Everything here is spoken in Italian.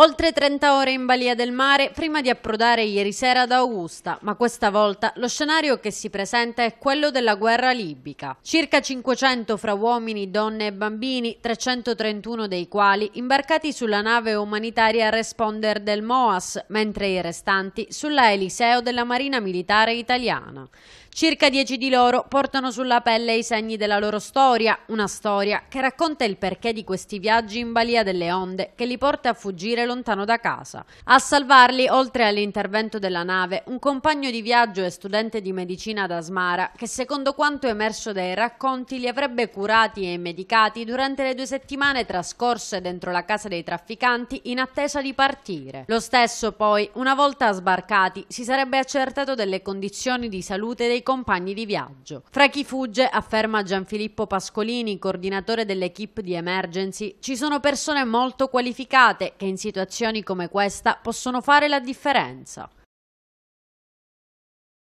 Oltre 30 ore in balia del mare prima di approdare ieri sera ad Augusta, ma questa volta lo scenario che si presenta è quello della guerra libica. Circa 500 fra uomini, donne e bambini, 331 dei quali imbarcati sulla nave umanitaria Responder del MOAS, mentre i restanti sulla Eliseo della Marina Militare Italiana. Circa dieci di loro portano sulla pelle i segni della loro storia, una storia che racconta il perché di questi viaggi in balia delle onde che li porta a fuggire lontano da casa. A salvarli, oltre all'intervento della nave, un compagno di viaggio e studente di medicina ad Asmara che secondo quanto emerso dai racconti li avrebbe curati e medicati durante le due settimane trascorse dentro la casa dei trafficanti in attesa di partire. Lo stesso poi, una volta sbarcati, si sarebbe accertato delle condizioni di salute dei compagni di viaggio. Fra chi fugge, afferma Gianfilippo Pascolini, coordinatore dell'equipe di Emergency, ci sono persone molto qualificate che in situazioni come questa possono fare la differenza.